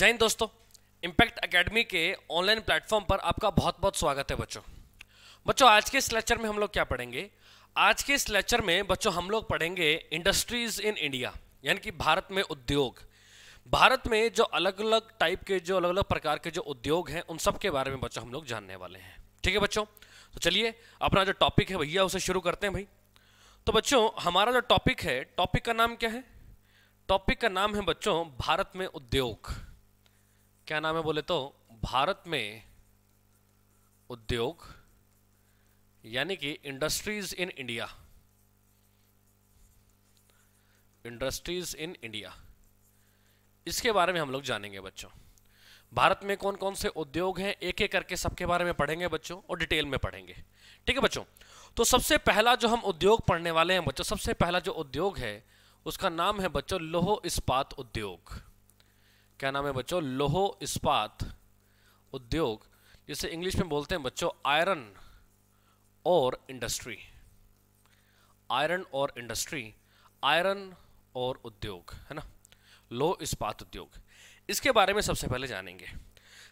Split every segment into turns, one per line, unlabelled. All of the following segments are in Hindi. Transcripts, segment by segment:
जय हिंद दोस्तों इम्पैक्ट एकेडमी के ऑनलाइन प्लेटफॉर्म पर आपका बहुत बहुत स्वागत है बच्चों बच्चों आज के इस लेक्चर में हम लोग क्या पढ़ेंगे आज के इस लेक्चर में बच्चों हम लोग पढ़ेंगे इंडस्ट्रीज इन इंडिया यानी कि भारत में उद्योग भारत में जो अलग अलग टाइप के जो अलग अलग प्रकार के जो उद्योग हैं उन सब के बारे में बच्चों हम लोग जानने वाले हैं ठीक है बच्चों तो चलिए अपना जो टॉपिक है भैया उसे शुरू करते हैं भाई तो बच्चों हमारा जो टॉपिक है टॉपिक का नाम क्या है टॉपिक का नाम है बच्चों भारत में उद्योग क्या नाम है बोले तो भारत में उद्योग यानी कि industries in India industries in India इसके बारे में हम लोग जानेंगे बच्चों भारत में कौन कौन से उद्योग हैं एक एक करके सबके बारे में पढ़ेंगे बच्चों और डिटेल में पढ़ेंगे ठीक है बच्चों तो सबसे पहला जो हम उद्योग पढ़ने वाले हैं बच्चों सबसे पहला जो उद्योग है उसका नाम है बच्चों लोहो इस्पात उद्योग क्या नाम है बच्चों लोहो इस्पात उद्योग जिसे इंग्लिश में बोलते हैं बच्चों आयरन और इंडस्ट्री आयरन और इंडस्ट्री आयरन और उद्योग है ना लोह इस्पात उद्योग इसके बारे में सबसे पहले जानेंगे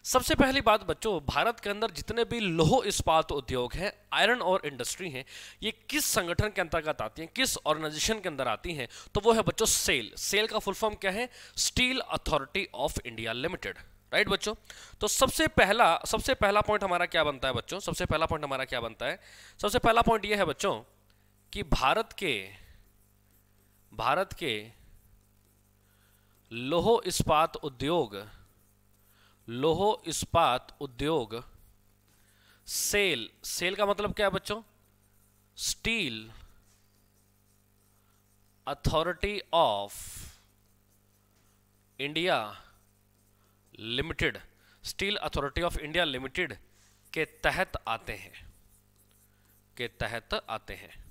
सबसे पहली बात बच्चों भारत के अंदर जितने भी लोह इस्पात उद्योग हैं आयरन और इंडस्ट्री हैं ये किस संगठन के अंतर्गत आती हैं किस ऑर्गेनाइजेशन के अंदर आती हैं तो वो है बच्चों सेल सेल का फुल फॉर्म क्या है steel authority of India limited right बच्चों तो सबसे पहला सबसे पहला पॉइंट हमारा क्या बनता है बच्चों सबसे पहला पॉइंट हमारा क्या बनता है सबसे पहला पॉइंट ये है बच्चों कि भारत के भारत के लोहो इस्पात उद्योग लोहो इस्पात उद्योग सेल सेल का मतलब क्या है बच्चों steel authority of India limited steel authority of India limited के तहत आते हैं के तहत आते हैं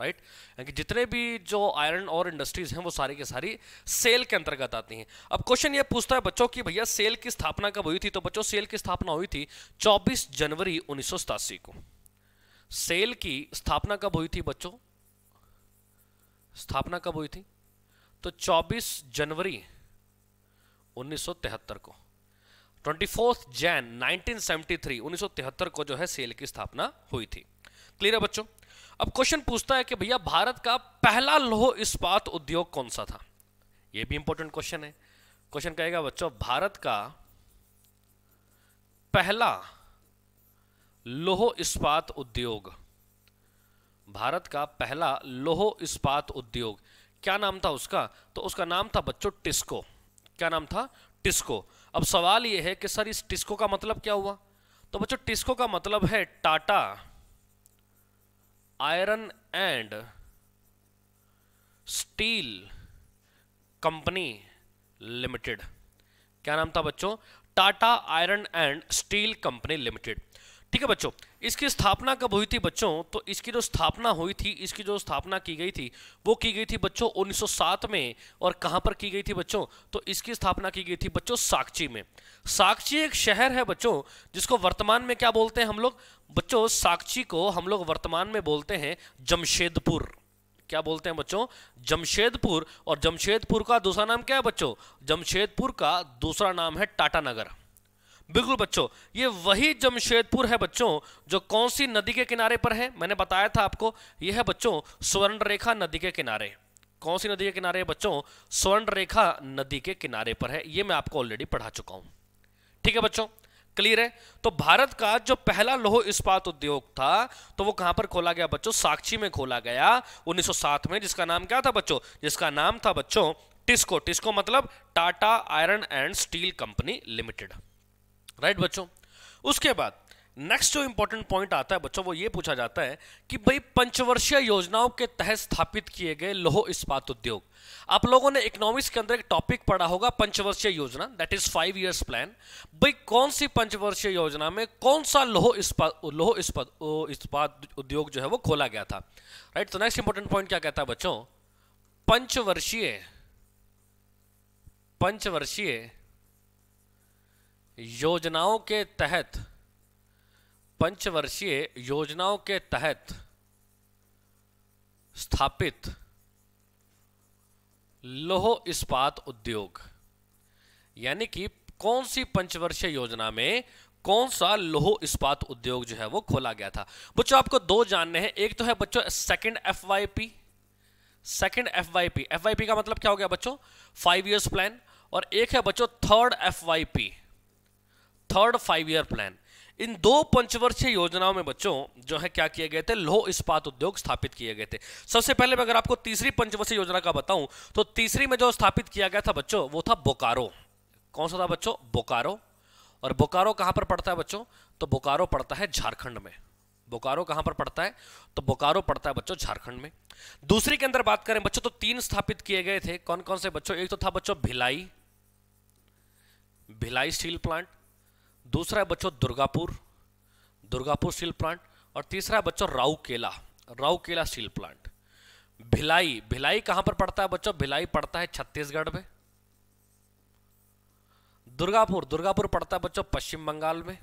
राइट यानी जितने भी जो आयरन और इंडस्ट्रीज हैं वो सारी के सारी सेल के अंतर्गत आती हैं अब क्वेश्चन ये पूछता है बच्चों की भैया सेल की स्थापना कब हुई थी तो बच्चों सेल की स्थापना हुई थी 24 जनवरी उन्नीस को सेल की स्थापना कब हुई थी बच्चों स्थापना कब हुई थी तो 24 जनवरी उन्नीस को 24 जैन नाइनटीन सेवेंटी को जो है सेल की स्थापना हुई थी क्लियर है बच्चों अब क्वेश्चन पूछता है कि भैया भारत का पहला लोह इस्पात उद्योग कौन सा था यह भी इंपॉर्टेंट क्वेश्चन है क्वेश्चन कहेगा बच्चों भारत का पहला लोह इस्पात उद्योग भारत का पहला लोह इस्पात उद्योग क्या नाम था उसका तो उसका नाम था बच्चों टिस्को क्या नाम था टिस्को अब सवाल यह है कि सर इस टिस्को का मतलब क्या हुआ तो बच्चों टिस्को का मतलब है Tata iron and steel company limited क्या नाम था बच्चों Tata iron and steel company limited ठीक है बच्चों इसकी स्थापना कब हुई थी बच्चों तो इसकी जो स्थापना हुई थी इसकी जो स्थापना की गई थी वो की गई थी बच्चों 1907 में और कहाँ पर की गई थी बच्चों तो इसकी स्थापना की गई थी बच्चों साक्षी में साक्षी एक शहर है बच्चों जिसको वर्तमान में क्या बोलते हैं हम लोग बच्चों साक्षी को हम लोग वर्तमान में बोलते हैं जमशेदपुर क्या बोलते हैं बच्चों जमशेदपुर और जमशेदपुर का दूसरा नाम क्या है बच्चों जमशेदपुर का दूसरा नाम है टाटानगर बिल्कुल बच्चों ये वही जमशेदपुर है बच्चों जो कौन सी नदी के किनारे पर है मैंने बताया था आपको यह है बच्चों स्वर्ण रेखा नदी के किनारे कौन सी नदी के किनारे है बच्चों स्वर्ण रेखा नदी के किनारे पर है ये मैं आपको ऑलरेडी पढ़ा चुका हूं ठीक है बच्चों क्लियर है तो भारत का जो पहला लोह इस्पात उद्योग था तो वो कहां पर खोला गया बच्चों साक्षी में खोला गया 1907 में जिसका नाम क्या था बच्चों जिसका नाम था बच्चों टिस्को टिस्को मतलब Tata iron and steel company limited right बच्चों उसके बाद नेक्स्ट जो इंपॉर्टेंट पॉइंट आता है बच्चों वो ये पूछा जाता है कि भाई पंचवर्षीय योजनाओं के तहत स्थापित किए गए लोह इस्पात उद्योग आप लोगों ने इकोनॉमिक्स के अंदर एक टॉपिक पढ़ा होगा पंचवर्षीय योजना that is five years plan भाई कौन सी पंचवर्षीय योजना में कौन सा लोहो इस्पात लोहो इस्पात इस्पात उद्योग जो है वो खोला गया था राइट तो नेक्स्ट इंपॉर्टेंट पॉइंट क्या कहता है बच्चों पंचवर्षीय पंचवर्षीय योजनाओं के तहत पंचवर्षीय योजनाओं के तहत स्थापित लोह इस्पात उद्योग यानी कि कौन सी पंचवर्षीय योजना में कौन सा लोह इस्पात उद्योग जो है वो खोला गया था बच्चों आपको दो जानने हैं एक तो है बच्चों second F Y P second F Y P F Y P का मतलब क्या हो गया बच्चों फाइव इयर्स प्लान और एक है बच्चों third F Y P third five year plan इन दो पंचवर्षीय योजनाओं में बच्चों जो है क्या किए गए थे लोह इस्पात उद्योग स्थापित किए गए थे सबसे पहले मैं अगर आपको तीसरी पंचवर्षीय योजना का बताऊं तो तीसरी में जो स्थापित किया गया था बच्चों वो था बोकारो कौन सा था बच्चों बोकारो और बोकारो कहां पर पड़ता है बच्चों तो बोकारो पड़ता है झारखंड में बोकारो कहां पर पड़ता है तो बोकारो पड़ता है बच्चों झारखंड में दूसरी के अंदर बात करें बच्चों तो तीन स्थापित किए गए थे कौन कौन से बच्चों एक तो था बच्चों भिलाई भिलाई स्टील प्लांट दूसरा है बच्चों दुर्गापुर दुर्गापुर स्टील प्लांट और तीसरा है बच्चों राउकेला राउकेला स्टील प्लांट भिलाई भिलाई कहां पर पड़ता है बच्चों भिलाई पड़ता है छत्तीसगढ़ में दुर्गापुर दुर्गापुर पड़ता है बच्चों पश्चिम बंगाल में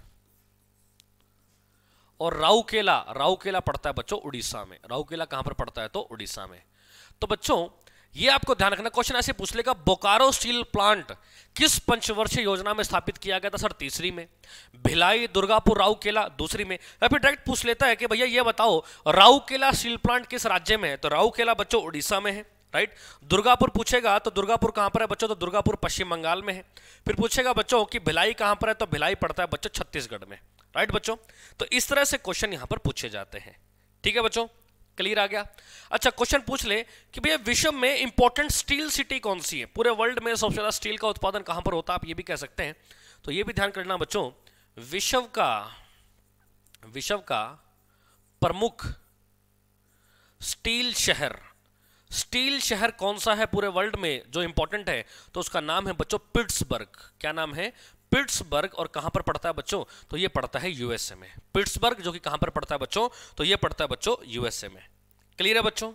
और राउकेला राउकेला पड़ता है बच्चों उड़ीसा में राउकेला कहां पर पड़ता है तो उड़ीसा में तो बच्चों ये आपको ध्यान रखना क्वेश्चन ऐसे पूछ लेगा बोकारो स्टील प्लांट किस पंचवर्षीय योजना में स्थापित किया गया था सर तीसरी में भिलाई दुर्गापुर राउकेला दूसरी में या फिर डायरेक्ट पूछ लेता है कि भैया ये बताओ राउकेला स्टील प्लांट किस राज्य में है तो राउकेला बच्चों उड़ीसा में है राइट दुर्गापुर पूछेगा तो दुर्गापुर कहां पर है बच्चों तो दुर्गापुर पश्चिम बंगाल में है फिर पूछेगा बच्चों की भिलाई कहां पर है तो भिलाई पड़ता है बच्चों छत्तीसगढ़ में राइट बच्चों तो इस तरह से क्वेश्चन यहां पर पूछे जाते हैं ठीक है बच्चों क्लियर आ गया अच्छा क्वेश्चन पूछ ले कि भैया विश्व में इंपॉर्टेंट स्टील सिटी कौन सी है पूरे वर्ल्ड में सबसे ज़्यादा स्टील का उत्पादन कहां पर होता है आप ये भी कह सकते हैं तो ये भी ध्यान करना बच्चों विश्व का विश्व का प्रमुख स्टील शहर स्टील शहर कौन सा है पूरे वर्ल्ड में जो इंपॉर्टेंट है तो उसका नाम है बच्चों पिट्सबर्ग क्या नाम है पिट्सबर्ग और कहां पर पड़ता है बच्चों तो ये पड़ता है यूएसए में पिट्सबर्ग जो कि कहां पर पड़ता है बच्चों तो ये पड़ता है बच्चों यूएसए में क्लियर है बच्चों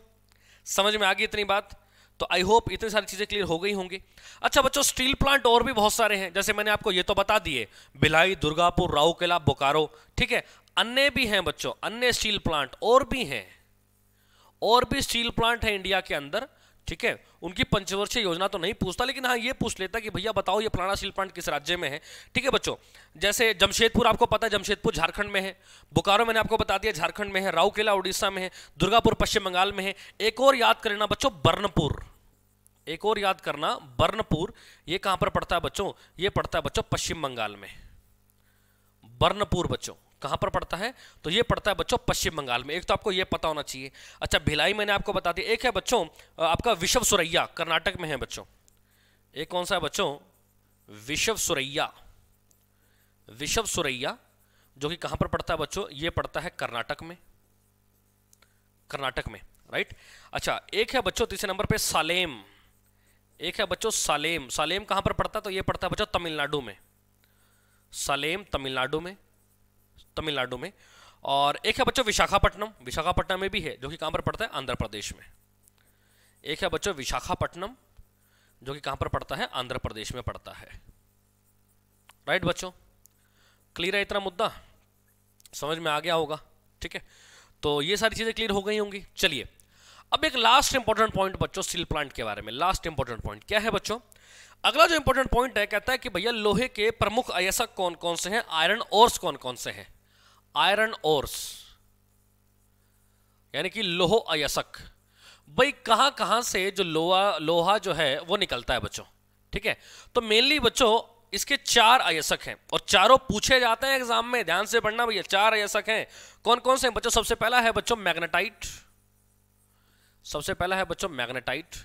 समझ में आ गई इतनी बात तो आई होप इतनी सारी चीजें क्लियर हो गई होंगी अच्छा बच्चों स्टील प्लांट और भी बहुत सारे हैं जैसे मैंने आपको ये तो बता दिए भिलाई दुर्गापुर राउकेला बोकारो ठीक है अन्य भी हैं बच्चों अन्य स्टील प्लांट और भी हैं और भी स्टील प्लांट है इंडिया के अंदर ठीक है उनकी पंचवर्षीय योजना तो नहीं पूछता लेकिन हाँ ये पूछ लेता कि भैया बताओ ये पुराना स्टील प्लांट किस राज्य में है ठीक है बच्चों जैसे जमशेदपुर आपको पता है जमशेदपुर झारखंड में है बोकारो मैंने आपको बता दिया झारखंड में है राउकेला उड़ीसा में है दुर्गापुर पश्चिम बंगाल में है एक और याद करना बच्चों बर्नपुर एक और याद करना बर्नपुर ये कहां पर पड़ता है बच्चों ये पड़ता है बच्चों पश्चिम बंगाल में बर्नपुर बच्चों कहाँ पर पड़ता है तो ये पड़ता है बच्चों पश्चिम बंगाल में एक तो आपको ये पता होना चाहिए अच्छा भिलाई मैंने आपको बता दी एक है बच्चों आपका विशव सुरैया कर्नाटक में है बच्चों एक कौन सा है बच्चों विशव सुरैया विशव सुरैया जो कि कहां पर पड़ता है बच्चों ये पड़ता है कर्नाटक में कर्नाटक में राइट अच्छा एक है बच्चों तीसरे नंबर पर सालेम एक है बच्चों सालेम सालेम कहां पर पड़ता है तो ये पड़ता है बच्चों तमिलनाडु में सालेम तमिलनाडु में तमिलनाडु में और एक है बच्चों विशाखापट्टनम विशाखापट्टनम में भी है जो कि कहाँ पर पड़ता है आंध्र प्रदेश में एक है बच्चों विशाखापट्टनम जो कि कहाँ पर पड़ता है आंध्र प्रदेश में पड़ता है राइट बच्चों क्लियर है इतना मुद्दा समझ में आ गया होगा ठीक है तो ये सारी चीज़ें क्लियर हो गई होंगी चलिए अब एक लास्ट इंपॉर्टेंट पॉइंट बच्चों स्टील प्लांट के बारे में लास्ट इंपॉर्टेंट पॉइंट क्या है बच्चों अगला जो इंपॉर्टेंट पॉइंट है कहता है कि भैया लोहे के प्रमुख अयसक कौन कौन से हैं आयरन ओर्स कौन कौन से हैं आयरन ओर्स यानी कि लोहो अयसक भाई कहां कहां से जो लोहा लोहा जो है वो निकलता है बच्चों ठीक है तो मेनली बच्चों इसके चार अयसक हैं और चारों पूछे जाते हैं एग्जाम में ध्यान से पढ़ना भैया चार अयसक हैं कौन कौन से बच्चों सबसे पहला है बच्चों मैग्नेटाइट सबसे पहला है बच्चों मैग्नेटाइट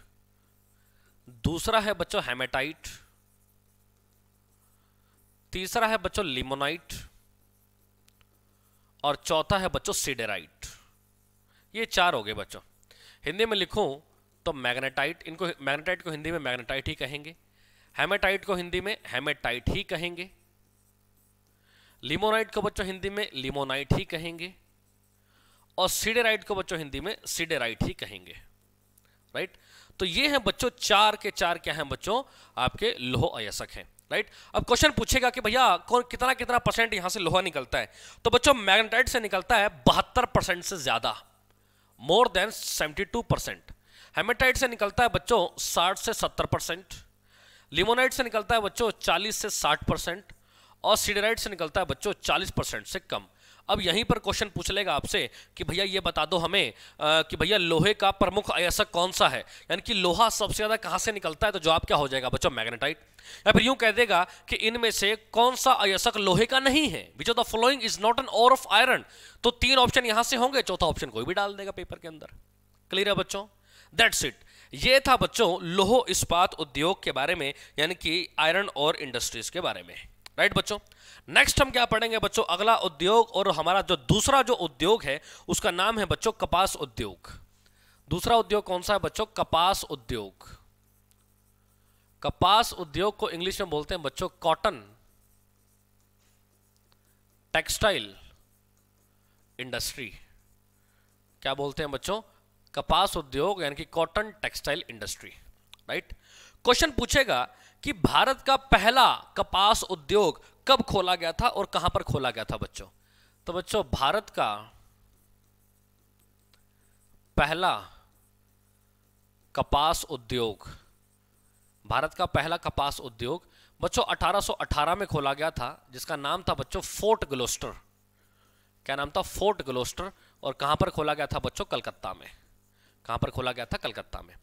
दूसरा है बच्चों हेमेटाइट तीसरा है बच्चों लिमोनाइट और चौथा है बच्चों सीडेराइट ये चार हो गए बच्चों हिंदी में लिखूं तो मैग्नेटाइट इनको मैग्नेटाइट को हिंदी में मैग्नेटाइट ही कहेंगे हेमेटाइट को हिंदी में हेमेटाइट ही कहेंगे लिमोनाइट को बच्चों हिंदी में लिमोनाइट ही कहेंगे और सीडेराइट को बच्चों हिंदी में सीडेराइट ही कहेंगे राइट तो ये हैं बच्चों चार के चार क्या हैं बच्चों आपके लोह अयसक हैं राइट अब क्वेश्चन पूछेगा कि भैया कौन कितना कितना परसेंट यहां से लोहा निकलता है तो बच्चों मैग्नेटाइट से निकलता है बहत्तर परसेंट से ज्यादा more than seventy two percent hematite से निकलता है बच्चों साठ से सत्तर परसेंट लिमोनाइट से निकलता है बच्चों चालीस से साठ परसेंट और सीडेराइट से निकलता है बच्चों चालीस परसेंट से कम अब यहीं पर क्वेश्चन पूछ लेगा आपसे कि भैया ये बता दो हमें आ, कि भैया लोहे का प्रमुख अयसक कौन सा है यानी कि लोहा सबसे ज़्यादा कहां से निकलता है तो जवाब क्या हो जाएगा बच्चों मैग्नेटाइट या फिर यूं कह देगा कि इनमें से कौन सा अयसक लोहे का नहीं है which of the following is not an ore of iron तो तीन ऑप्शन यहां से होंगे चौथा ऑप्शन कोई भी डाल देगा पेपर के अंदर क्लियर है बच्चों दैट्स इट ये था बच्चों लोहो इस्पात उद्योग के बारे में यानी कि आयरन और इंडस्ट्रीज के बारे में राइट बच्चों नेक्स्ट हम क्या पढ़ेंगे बच्चों अगला उद्योग और हमारा जो दूसरा जो उद्योग है उसका नाम है बच्चों कपास उद्योग दूसरा उद्योग कौन सा है बच्चों कपास उद्योग कपास उद्योग को इंग्लिश में बोलते हैं बच्चों कॉटन टेक्सटाइल इंडस्ट्री क्या बोलते हैं बच्चों कपास उद्योग यानी कि cotton textile industry right question पूछेगा कि भारत का पहला कपास उद्योग कब खोला गया था और कहां पर खोला गया था बच्चों तो बच्चों भारत का पहला कपास उद्योग भारत का पहला कपास उद्योग बच्चों 1818 में खोला गया था जिसका नाम था बच्चों फोर्ट ग्लोस्टर क्या नाम था फोर्ट ग्लोस्टर और कहां पर खोला गया था बच्चों कलकत्ता में कहां पर खोला गया था कलकत्ता में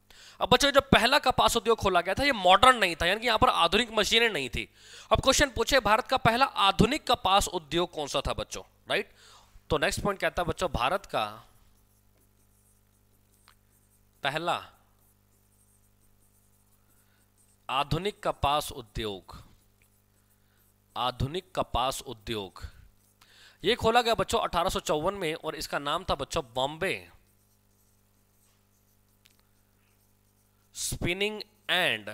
अब बच्चों जो पहला कपास उद्योग खोला गया था ये मॉडर्न नहीं था यानी कि यहां पर आधुनिक मशीनें नहीं थी अब क्वेश्चन पूछे भारत का पहला आधुनिक कपास उद्योग कौन सा था बच्चों राइट तो नेक्स्ट पॉइंट कहता है बच्चों भारत का पहला आधुनिक कपास उद्योग आधुनिक कपास उद्योग ये खोला गया बच्चों अठारह में और इसका नाम था बच्चों Bombay spinning and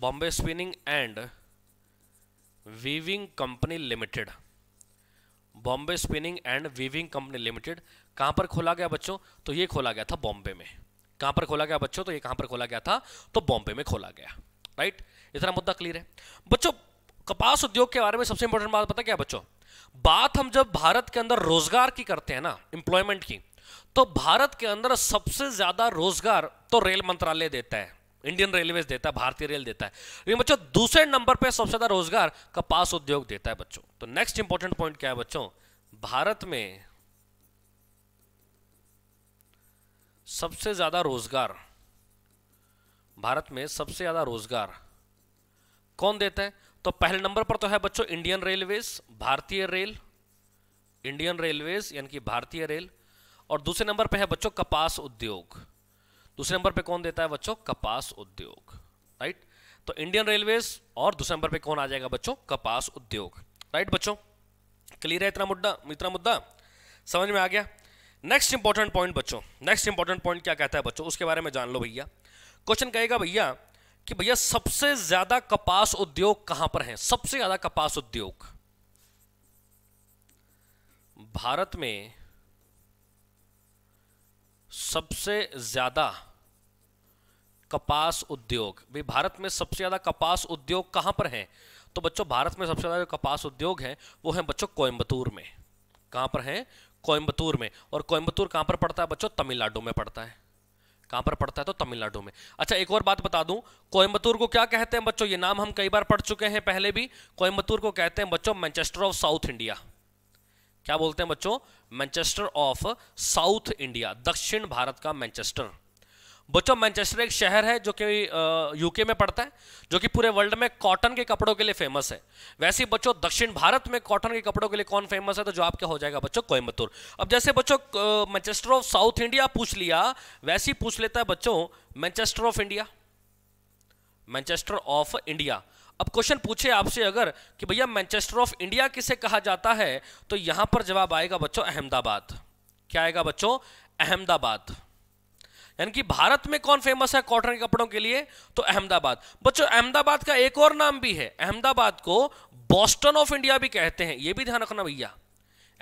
Bombay spinning and weaving company limited Bombay spinning and weaving company limited कहां पर खोला गया बच्चों तो ये खोला गया था बॉम्बे में कहां पर खोला गया बच्चों तो ये कहां पर खोला गया था तो बॉम्बे में खोला गया राइट इतना मुद्दा क्लियर है बच्चों कपास उद्योग के बारे में सबसे इंपॉर्टेंट बात पता क्या बच्चों बात हम जब भारत के अंदर रोजगार की करते हैं ना एम्प्लॉयमेंट की तो भारत के अंदर सबसे ज्यादा रोजगार तो रेल मंत्रालय देता है इंडियन रेलवे देता है भारतीय रेल देता है लेकिन बच्चों दूसरे नंबर पर सबसे ज्यादा रोजगार कपास उद्योग देता है बच्चों तो नेक्स्ट इंपॉर्टेंट पॉइंट क्या है बच्चों भारत में सबसे ज्यादा रोजगार भारत में सबसे ज्यादा रोजगार कौन देता है तो पहले नंबर पर तो है बच्चों इंडियन रेलवेज भारतीय रेल इंडियन रेलवेज यानी कि भारतीय रेल और दूसरे नंबर पर है बच्चों कपास उद्योग दूसरे नंबर पे कौन देता है बच्चों कपास उद्योग राइट तो इंडियन रेलवेज और दूसरे नंबर पे कौन आ जाएगा बच्चों कपास उद्योग राइट बच्चों क्लियर है इतना मुद्दा इतना मुद्दा समझ में आ गया नेक्स्ट इंपॉर्टेंट पॉइंट बच्चों नेक्स्ट इंपॉर्टेंट पॉइंट क्या कहता है बच्चों उसके बारे में जान लो भैया क्वेश्चन कहेगा भैया कि भैया सबसे ज्यादा कपास उद्योग कहां पर है सबसे ज्यादा कपास उद्योग भारत में सबसे ज्यादा कपास उद्योग भाई भारत में सबसे ज़्यादा कपास उद्योग कहाँ पर है तो बच्चों भारत में सबसे ज़्यादा जो कपास उद्योग है वो है बच्चों कोयम्बतूर में कहाँ पर है कोयम्बतूर में और कोयम्बतूर कहाँ पर पड़ता है बच्चों तमिलनाडु में पड़ता है कहाँ पर पड़ता है तो तमिलनाडु में अच्छा एक और बात बता दूं कोयम्बतूर को क्या कहते हैं बच्चों ये नाम हम कई बार पढ़ चुके हैं पहले भी कोयम्बतूर को कहते हैं बच्चों मैनचेस्टर ऑफ साउथ इंडिया क्या बोलते हैं बच्चों मैनचेस्टर ऑफ साउथ इंडिया दक्षिण भारत का मैनचेस्टर बच्चों मैनचेस्टर एक शहर है जो कि यूके में पड़ता है जो कि पूरे वर्ल्ड में कॉटन के कपड़ों के लिए फेमस है वैसे ही बच्चों दक्षिण भारत में कॉटन के कपड़ों के लिए कौन फेमस है तो जवाब क्या हो जाएगा बच्चों कोयम्बतूर अब जैसे बच्चों मैनचेस्टर ऑफ साउथ इंडिया पूछ लिया वैसे ही पूछ लेता है बच्चों Manchester of India Manchester of India अब क्वेश्चन पूछे आपसे अगर कि भैया मैनचेस्टर ऑफ इंडिया किसे कहा जाता है तो यहां पर जवाब आएगा बच्चों अहमदाबाद क्या आएगा बच्चों अहमदाबाद यानी कि भारत में कौन फेमस है कॉटन के कपड़ों के लिए तो अहमदाबाद बच्चों अहमदाबाद का एक और नाम भी है अहमदाबाद को बोस्टन ऑफ इंडिया भी कहते हैं यह भी ध्यान रखना भैया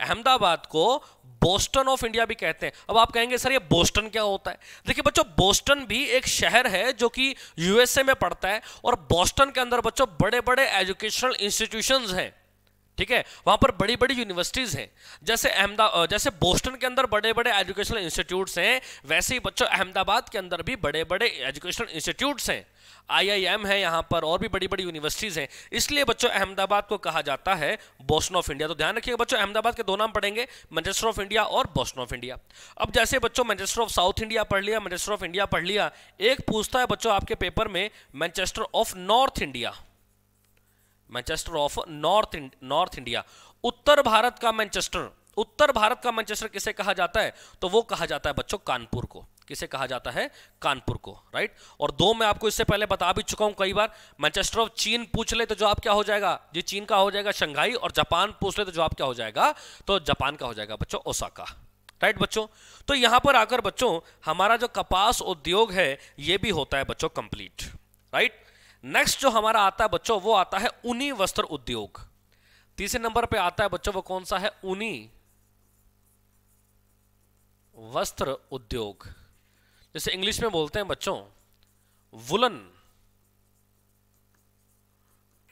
अहमदाबाद को बोस्टन ऑफ इंडिया भी कहते हैं अब आप कहेंगे सर ये बोस्टन क्या होता है देखिए बच्चों बोस्टन भी एक शहर है जो कि यूएसए में पड़ता है और बोस्टन के अंदर बच्चों बड़े बड़े एजुकेशनल इंस्टीट्यूशंस हैं ठीक है वहां पर बड़ी बड़ी यूनिवर्सिटीज़ हैं जैसे अहमदाबाद जैसे बोस्टन के अंदर बड़े बड़े एजुकेशनल इंस्टीट्यूट्स हैं वैसे ही बच्चों अहमदाबाद के अंदर भी बड़े बड़े एजुकेशनल इंस्टीट्यूट्स हैं आईआईएम है यहाँ पर और भी बड़ी बड़ी यूनिवर्सिटीज़ हैं इसलिए बच्चों अहमदाबाद को कहा जाता है बोस्टन ऑफ इंडिया तो ध्यान रखिएगा बच्चों अहमदाबाद के दो नाम पढ़ेंगे मैनचेस्टर ऑफ इंडिया और बोस्टन ऑफ इंडिया अब जैसे बच्चों मैनचेस्टर ऑफ साउथ इंडिया पढ़ लिया मैनचेस्टर ऑफ इंडिया पढ़ लिया एक पूछता है बच्चों आपके पेपर में Manchester of north India Manchester of north north India उत्तर भारत का मैनचेस्टर उत्तर भारत का मैनचेस्टर किसे कहा जाता है तो वो कहा जाता है बच्चों कानपुर को किसे कहा जाता है कानपुर को राइट और दो मैं आपको इससे पहले बता भी चुका हूं कई बार मैनचेस्टर ऑफ चीन पूछ ले तो जवाब क्या हो जाएगा जी चीन का हो जाएगा शंघाई और जापान पूछ ले तो जवाब क्या हो जाएगा तो जापान का हो जाएगा बच्चों ओसाका राइट बच्चों तो यहां पर आकर बच्चों हमारा जो कपास उद्योग है यह भी होता है बच्चों कंप्लीट राइट नेक्स्ट जो हमारा आता है बच्चों वो आता है उन्हीं वस्त्र उद्योग तीसरे नंबर पे आता है बच्चों वो कौन सा है ऊनी वस्त्र उद्योग जैसे इंग्लिश में बोलते हैं बच्चों वुलन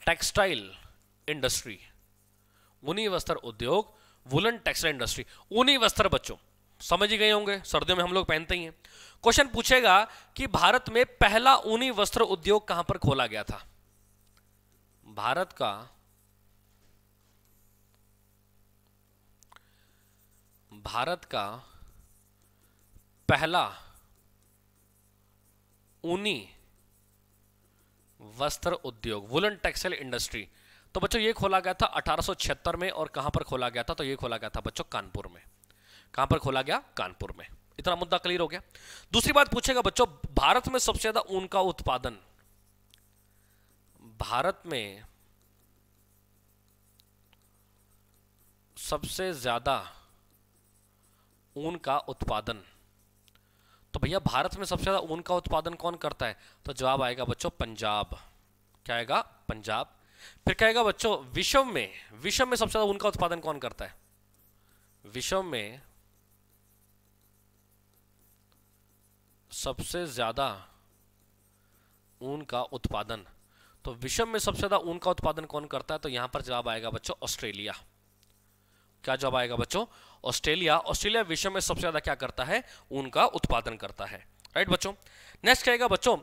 टेक्सटाइल इंडस्ट्री उन्नी वस्त्र उद्योग वुलन टेक्सटाइल इंडस्ट्री ऊनी वस्त्र बच्चों समझ ही गए होंगे सर्दियों में हम लोग पहनते ही हैं क्वेश्चन पूछेगा कि भारत में पहला ऊनी वस्त्र उद्योग कहां पर खोला गया था भारत का भारत का पहला ऊनी वस्त्र उद्योग वुलन टेक्सटाइल इंडस्ट्री तो बच्चों ये खोला गया था 1876 में और कहां पर खोला गया था तो ये खोला गया था बच्चों कानपुर में कहां पर खोला गया कानपुर में इतना मुद्दा क्लियर हो गया दूसरी बात पूछेगा बच्चों भारत में सबसे ज्यादा ऊन का उत्पादन भारत में सबसे ज्यादा ऊन का उत्पादन तो भैया भारत में सबसे ज्यादा ऊन का उत्पादन कौन करता है तो जवाब आएगा बच्चों पंजाब क्या आएगा पंजाब फिर कहेगा बच्चों विश्व में विश्व में सबसे ज्यादा ऊन का उत्पादन कौन करता है विश्व में सबसे ज़्यादा ऊन का उत्पादन तो विश्व में सबसे ज़्यादा ऊन का उत्पादन कौन करता है तो यहां पर जवाब आएगा बच्चों ऑस्ट्रेलिया क्या जवाब आएगा बच्चों ऑस्ट्रेलिया ऑस्ट्रेलिया विश्व में सबसे ज़्यादा क्या करता है ऊन का उत्पादन करता है राइट बच्चों नेक्स्ट कहेगा बच्चों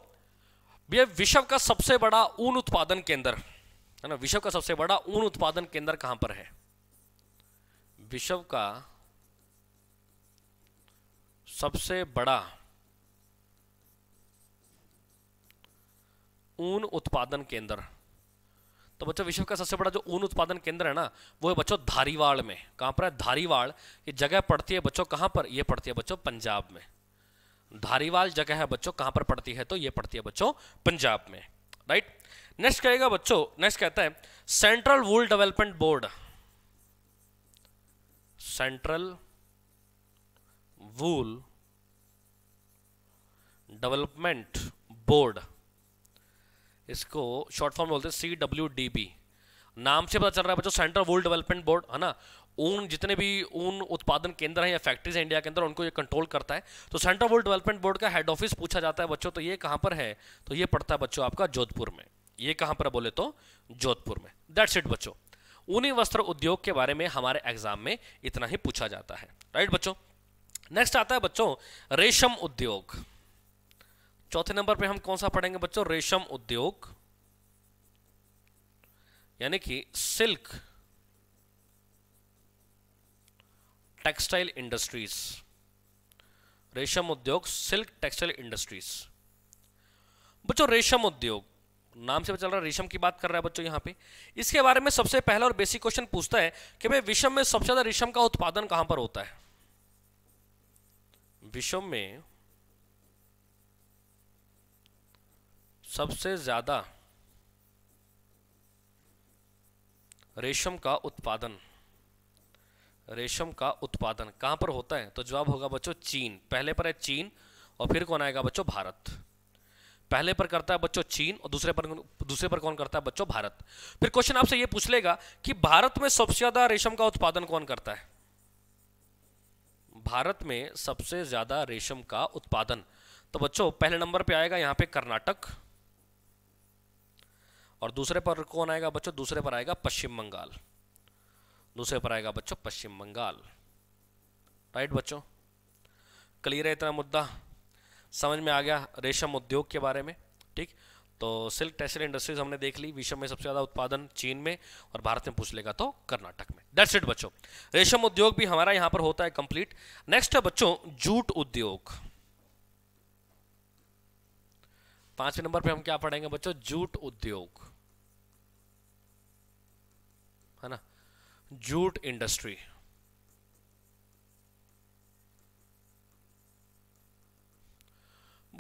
विश्व का सबसे बड़ा ऊन उत्पादन केंद्र है ना विश्व का सबसे बड़ा ऊन उत्पादन केंद्र कहां पर है विश्व का सबसे बड़ा ऊन उत्पादन केंद्र तो बच्चों विश्व का सबसे बड़ा जो ऊन उत्पादन केंद्र है ना वो है बच्चों धारीवाड़ में कहाँ पर है धारीवाड़ ये जगह पड़ती है बच्चों कहाँ पर ये पड़ती है बच्चों पंजाब में धारीवाल जगह है बच्चों कहाँ पर पड़ती है तो ये पड़ती है बच्चों पंजाब में राइट नेक्स्ट कहेगा बच्चों नेक्स्ट कहता है central wool development board central wool development board इसको शॉर्ट फॉर्म बोलते हैं सी डब्ल्यू डी बी नाम से पता चल रहा है बच्चों सेंट्रल वर्ल्ड डेवलपमेंट बोर्ड है ना ऊन जितने भी ऊन उत्पादन केंद्र हैं या फैक्ट्रीज हैं इंडिया के अंदर उनको ये कंट्रोल करता है तो सेंट्रल वर्ल्ड डेवलपमेंट बोर्ड का हेड ऑफिस पूछा जाता है बच्चों तो ये कहाँ पर है तो ये पड़ता है बच्चों आपका जोधपुर में ये कहाँ पर बोले तो जोधपुर में दैट्स इट बच्चों ऊनी वस्त्र उद्योग के बारे में हमारे एग्जाम में इतना ही पूछा जाता है राइट बच्चों नेक्स्ट आता है बच्चों रेशम उद्योग चौथे नंबर पे हम कौन सा पढ़ेंगे बच्चों रेशम उद्योग यानी कि सिल्क टेक्सटाइल इंडस्ट्रीज रेशम उद्योग सिल्क टेक्सटाइल इंडस्ट्रीज बच्चों रेशम उद्योग नाम से चल रहा है रेशम की बात कर रहा है बच्चों यहां पे इसके बारे में सबसे पहला और बेसिक क्वेश्चन पूछता है कि भाई विश्व में सबसे ज्यादा रेशम का उत्पादन कहां पर होता है विश्व में सबसे ज़्यादा रेशम का उत्पादन रेशम का उत्पादन कहां पर होता है तो जवाब होगा बच्चों चीन पहले पर है चीन और फिर कौन आएगा बच्चों भारत पहले पर करता है बच्चों चीन और दूसरे पर दूसरे पर कौन करता है बच्चों भारत फिर क्वेश्चन आपसे यह पूछ लेगा कि भारत में सबसे ज्यादा रेशम का उत्पादन कौन करता है भारत में सबसे ज्यादा रेशम का उत्पादन तो बच्चों पहले नंबर पे आएगा यहां पे कर्नाटक और दूसरे पर कौन आएगा बच्चों दूसरे पर आएगा पश्चिम बंगाल दूसरे पर आएगा बच्चों पश्चिम बंगाल राइट बच्चों क्लियर है इतना मुद्दा समझ में आ गया रेशम उद्योग के बारे में ठीक तो सिल्क टेक्सटाइल इंडस्ट्रीज हमने देख ली विश्व में सबसे ज़्यादा उत्पादन चीन में और भारत में पूछ लेगा तो कर्नाटक में दैट्स इट बच्चों रेशम उद्योग भी हमारा यहां पर होता है कंप्लीट नेक्स्ट है बच्चों जूट उद्योग पांचवें नंबर पे हम क्या पढ़ेंगे बच्चों जूट उद्योग है ना जूट इंडस्ट्री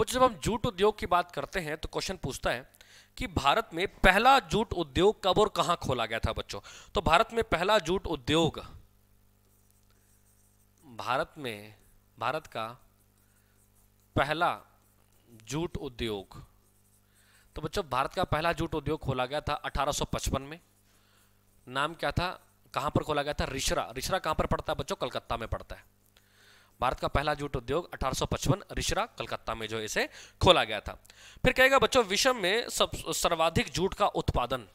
बच्चों जब हम जूट उद्योग की बात करते हैं तो क्वेश्चन पूछता है कि भारत में पहला जूट उद्योग कब और कहां खोला गया था बच्चों तो भारत में पहला जूट उद्योग भारत में भारत का पहला जूट उद्योग तो बच्चों भारत का पहला जूट उद्योग खोला गया था 1855 में नाम क्या था कहाँ पर खोला गया था रिशरा रिशरा कहाँ पर पड़ता है बच्चों कलकत्ता में पड़ता है भारत का पहला जूट उद्योग 1855 रिशरा कलकत्ता में जो इसे खोला गया था फिर कहेगा बच्चों विश्व में सब सर्वाधिक जूट का उत्पादन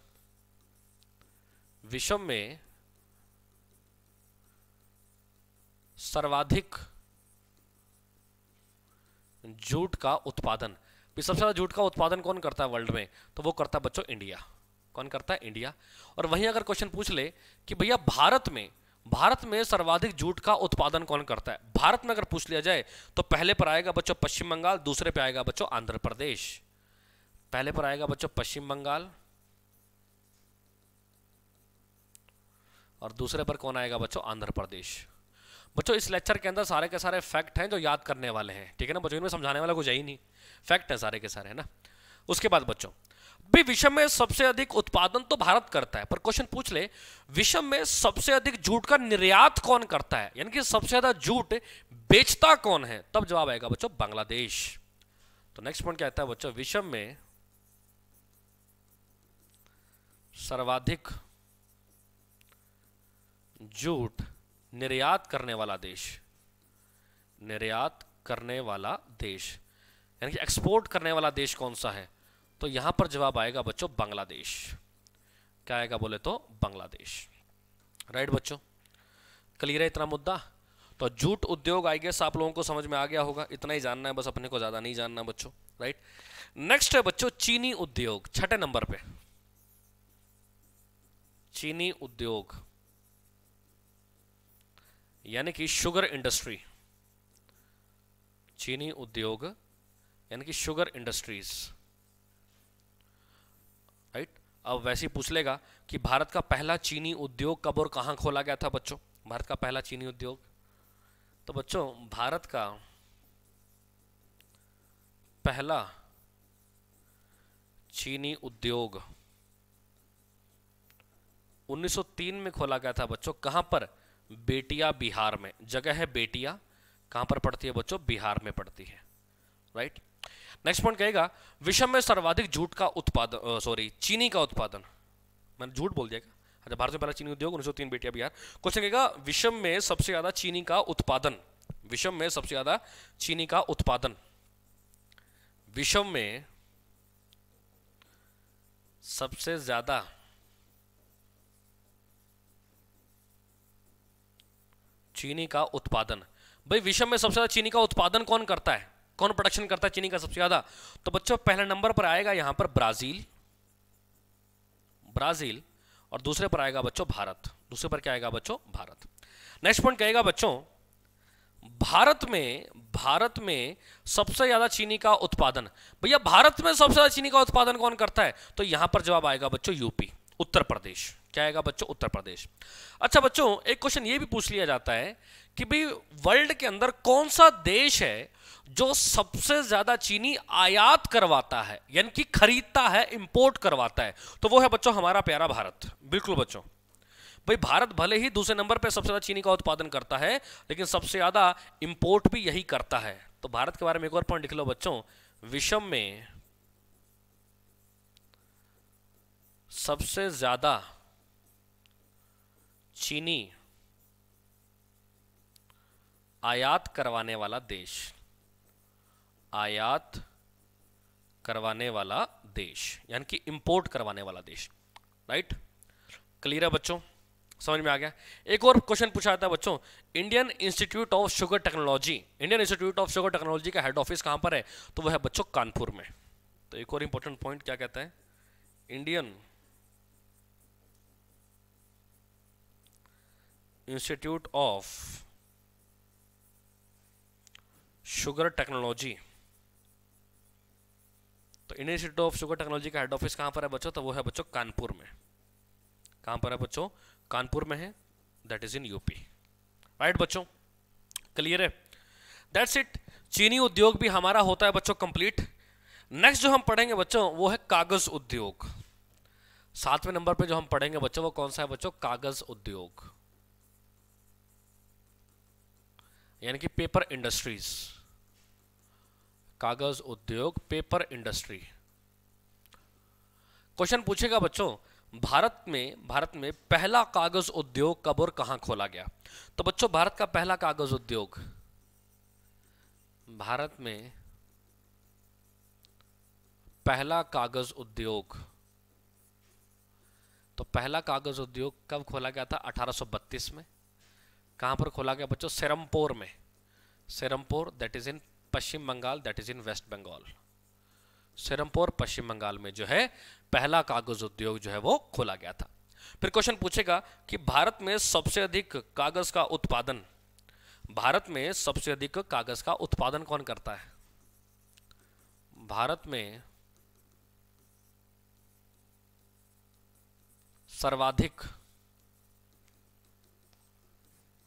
विश्व में सर्वाधिक जूट का उत्पादन सबसे ज्यादा जूट का उत्पादन कौन करता है वर्ल्ड में तो वो करता है बच्चों इंडिया कौन करता है इंडिया और वहीं अगर क्वेश्चन पूछ ले कि भैया भारत में भारत में सर्वाधिक जूट का उत्पादन कौन करता है भारत में अगर पूछ लिया जाए तो पहले पर आएगा बच्चों पश्चिम बंगाल दूसरे पर आएगा बच्चों आंध्र प्रदेश पहले पर आएगा बच्चों पश्चिम बंगाल और दूसरे पर कौन आएगा बच्चों आंध्र प्रदेश बच्चों इस लेक्चर के अंदर सारे के सारे फैक्ट हैं जो याद करने वाले हैं ठीक है ना बच्चों इनमें समझाने वाला कुछ है ही नहीं फैक्ट है सारे के सारे है ना उसके बाद बच्चों भी विश्व में सबसे अधिक उत्पादन तो भारत करता है पर क्वेश्चन पूछ ले विश्व में सबसे अधिक जूट का निर्यात कौन करता है यानी कि सबसे ज्यादा जूट बेचता कौन है तब जवाब आएगा बच्चों बांग्लादेश तो नेक्स्ट पॉइंट क्या आता है बच्चों विश्व में सर्वाधिक जूट निर्यात करने वाला देश निर्यात करने वाला देश यानी कि एक्सपोर्ट करने वाला देश कौन सा है तो यहां पर जवाब आएगा बच्चों बांग्लादेश क्या आएगा बोले तो बांग्लादेश राइट बच्चों क्लियर है इतना मुद्दा तो जूट उद्योग आई गेस आप लोगों को समझ में आ गया होगा इतना ही जानना है बस अपने को ज़्यादा नहीं जानना बच्चों राइट नेक्स्ट है बच्चों चीनी उद्योग छठे नंबर पे चीनी उद्योग यानी कि शुगर इंडस्ट्री चीनी उद्योग यानी कि शुगर इंडस्ट्रीज़ वैसे ही पूछ लेगा कि भारत का पहला चीनी उद्योग कब और कहाँ खोला गया था बच्चों भारत का पहला चीनी उद्योग तो बच्चों भारत का पहला चीनी उद्योग 1903 में खोला गया था बच्चों कहां पर बेटिया बिहार में जगह है बेटिया कहां पर पड़ती है बच्चों बिहार में पड़ती है राइट नेक्स्ट पॉइंट कहेगा विश्व में सर्वाधिक जूट का उत्पादन सॉरी चीनी का उत्पादन मैंने झूठ बोल दिया अच्छा भारत में पहला चीनी उद्योग उन्नीस सौ तीन बेटिया बिहार क्वेश्चन कहेगा विश्व में सबसे ज्यादा चीनी का उत्पादन विश्व में सबसे ज्यादा चीनी का उत्पादन विश्व में सबसे ज्यादा चीनी का उत्पादन भाई विश्व में सबसे ज्यादा चीनी का उत्पादन कौन करता है कौन प्रोडक्शन करता है चीनी का सबसे ज़्यादा तो बच्चों पहले नंबर पर आएगा यहां पर ब्राज़ील ब्राज़ील और दूसरे पर आएगा बच्चों भारत दूसरे पर क्या आएगा बच्चों भारत नेक्स्ट पॉइंट कहेगा बच्चों भारत में भारत में सबसे ज़्यादा चीनी का उत्पादन भैया भारत में सबसे ज़्यादा चीनी का उत्पादन कौन करता है तो यहां पर जवाब आएगा बच्चों यूपी उत्तर प्रदेश क्या आएगा बच्चों उत्तर प्रदेश अच्छा बच्चों एक क्वेश्चन ये भी पूछ लिया जाता है कि भाई वर्ल्ड के अंदर कौन सा देश है जो सबसे ज्यादा चीनी आयात करवाता है यानी कि खरीदता है इंपोर्ट करवाता है तो वो है बच्चों हमारा प्यारा भारत बिल्कुल बच्चों भाई भारत भले ही दूसरे नंबर पर सबसे ज्यादा चीनी का उत्पादन करता है लेकिन सबसे ज्यादा इंपोर्ट भी यही करता है तो भारत के बारे में एक और पॉइंट लिख लो बच्चों विश्व में सबसे ज्यादा चीनी आयात करवाने वाला देश आयात करवाने वाला देश यानी कि इंपोर्ट करवाने वाला देश राइट क्लियर है बच्चों समझ में आ गया एक और क्वेश्चन पूछा था बच्चों Indian institute of sugar technology Indian institute of sugar technology का हेड ऑफिस कहां पर है तो वह है बच्चों कानपुर में तो एक और इंपॉर्टेंट पॉइंट क्या कहते हैं Indian institute of sugar technology तो Indian institute of sugar technology का हेड ऑफिस कहाँ पर है बच्चों तो वो है बच्चों कानपुर में कहाँ पर है बच्चों कानपुर में है that is in UP right बच्चों क्लियर है दैट्स इट चीनी उद्योग भी हमारा होता है बच्चों कंप्लीट नेक्स्ट जो हम पढ़ेंगे बच्चों वो है कागज उद्योग सातवें नंबर पे जो हम पढ़ेंगे बच्चों वो कौन सा है बच्चों कागज उद्योग यानी कि पेपर इंडस्ट्रीज़ कागज उद्योग पेपर इंडस्ट्री क्वेश्चन पूछेगा बच्चों भारत में भारत में पहला कागज उद्योग कब और कहां खोला गया तो बच्चों भारत का पहला कागज उद्योग भारत में पहला कागज उद्योग तो पहला कागज उद्योग कब खोला गया था 1832 में कहां पर खोला गया बच्चों सेरमपोर में Serampore that is in Paschim Bangal that is in West Bengal Serampur Paschim Bangal में जो है पहला कागज उद्योग जो है वो खोला गया था फिर क्वेश्चन पूछेगा कि भारत में सबसे अधिक कागज का उत्पादन भारत में सबसे अधिक कागज का उत्पादन कौन करता है भारत में सर्वाधिक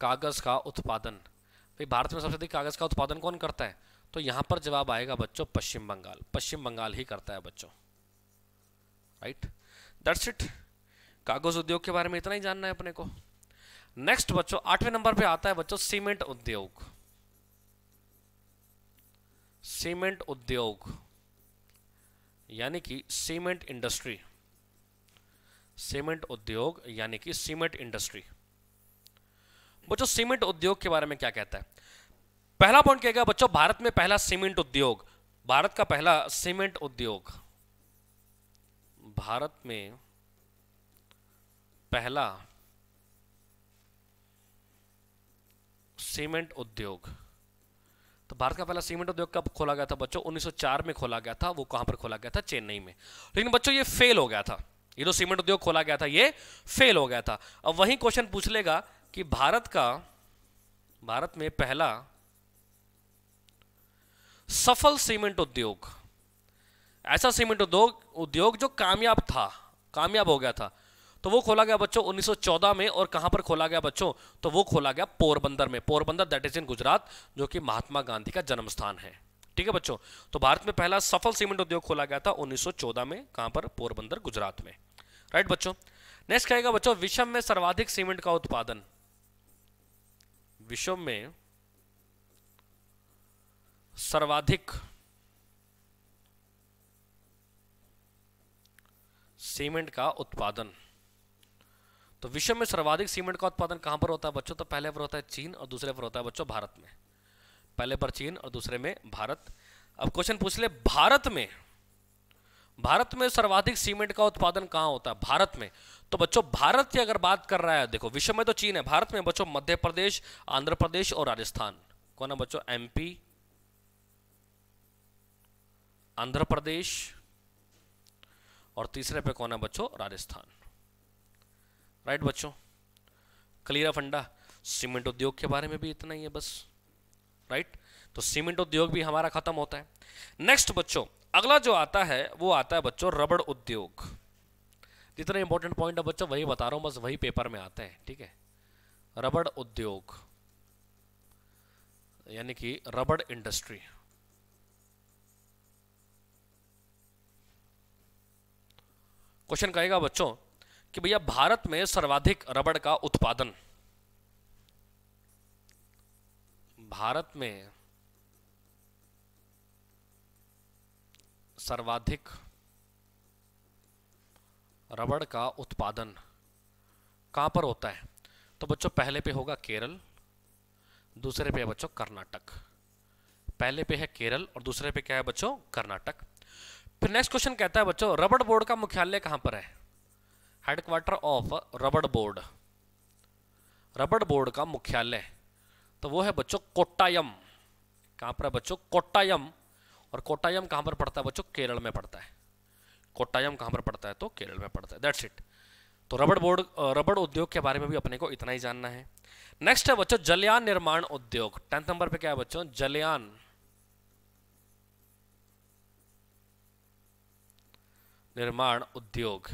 कागज का उत्पादन भाई भारत में सबसे अधिक कागज का उत्पादन कौन करता है तो यहाँ पर जवाब आएगा बच्चों पश्चिम बंगाल पश्चिम बंगाल ही करता है बच्चों राइट दैट्स इट कागज उद्योग के बारे में इतना ही जानना है अपने को नेक्स्ट बच्चों आठवें नंबर पे आता है बच्चों सीमेंट उद्योग सीमेंट उद्योग यानी कि सीमेंट इंडस्ट्री सीमेंट उद्योग यानी कि सीमेंट इंडस्ट्री बच्चों सीमेंट उद्योग के बारे में क्या कहता है पहला पॉइंट क्या बच्चों भारत में पहला सीमेंट उद्योग भारत का पहला सीमेंट उद्योग भारत में पहला सीमेंट उद्योग तो भारत का पहला सीमेंट उद्योग कब खोला गया था बच्चों 1904 में खोला गया था वो कहां पर खोला गया था चेन्नई में लेकिन बच्चों ये फेल हो गया था ये जो सीमेंट उद्योग खोला गया था ये फेल हो गया था अब वही क्वेश्चन पूछ लेगा कि भारत का भारत में पहला सफल सीमेंट उद्योग ऐसा सीमेंट उद्योग उद्योग जो कामयाब था कामयाब हो गया था तो वो खोला गया बच्चों 1914 में और कहां पर खोला गया बच्चों तो वो खोला गया पोरबंदर में Porbandar that is in Gujarat जो कि महात्मा गांधी का जन्म स्थान है ठीक है बच्चों तो भारत में पहला सफल सीमेंट उद्योग खोला गया था 1914 में कहां पर पोरबंदर गुजरात में राइट बच्चों नेक्स्ट कहेगा बच्चों विश्व में सर्वाधिक सीमेंट का उत्पादन विश्व में सर्वाधिक सीमेंट का उत्पादन तो विश्व में सर्वाधिक सीमेंट का उत्पादन कहां पर होता है बच्चों तो पहले पर होता है चीन और दूसरे पर होता है बच्चों भारत में पहले पर चीन और दूसरे में भारत अब क्वेश्चन पूछ ले भारत में भारत में सर्वाधिक सीमेंट का उत्पादन कहां होता है भारत में तो बच्चों भारत की अगर बात कर रहा है देखो विश्व में तो चीन है भारत में बच्चों मध्य प्रदेश आंध्र प्रदेश और राजस्थान कौन है बच्चों एमपी आंध्र प्रदेश और तीसरे पे कौन है बच्चों राजस्थान राइट बच्चों क्लियर फंडा सीमेंट उद्योग के बारे में भी इतना ही है बस राइट तो सीमेंट उद्योग भी हमारा खत्म होता है नेक्स्ट बच्चों अगला जो आता है वो आता है बच्चों रबड़ उद्योग जितने इंपॉर्टेंट पॉइंट है बच्चों वही बता रहा हूं बस वही पेपर में आता है ठीक है रबड़ उद्योग यानी कि रबड़ इंडस्ट्री क्वेश्चन कहेगा बच्चों कि भैया भारत में सर्वाधिक रबड़ का उत्पादन भारत में सर्वाधिक रबड़ का उत्पादन कहां पर होता है तो बच्चों पहले पे होगा केरल दूसरे पे है बच्चों कर्नाटक पहले पे है केरल और दूसरे पे क्या है बच्चों कर्नाटक फिर नेक्स्ट क्वेश्चन कहता है बच्चों रबड़ बोर्ड का मुख्यालय कहां पर है हेडक्वार्टर ऑफ रबड़ बोर्ड रबड़ बोर्ड का मुख्यालय तो वो है बच्चों कोट्टायम कहां पर है बच्चों कोट्टायम और कोट्टायम कहां पर पड़ता है बच्चों केरल में पड़ता है कोट्टायम कहां पर पड़ता है तो केरल में पड़ता है दैट्स इट तो रबड़ बोर्ड रबड़ उद्योग के बारे में भी अपने को इतना ही जानना है नेक्स्ट है बच्चों जलयान निर्माण उद्योग टेंथ नंबर पे क्या है बच्चों जलयान निर्माण उद्योग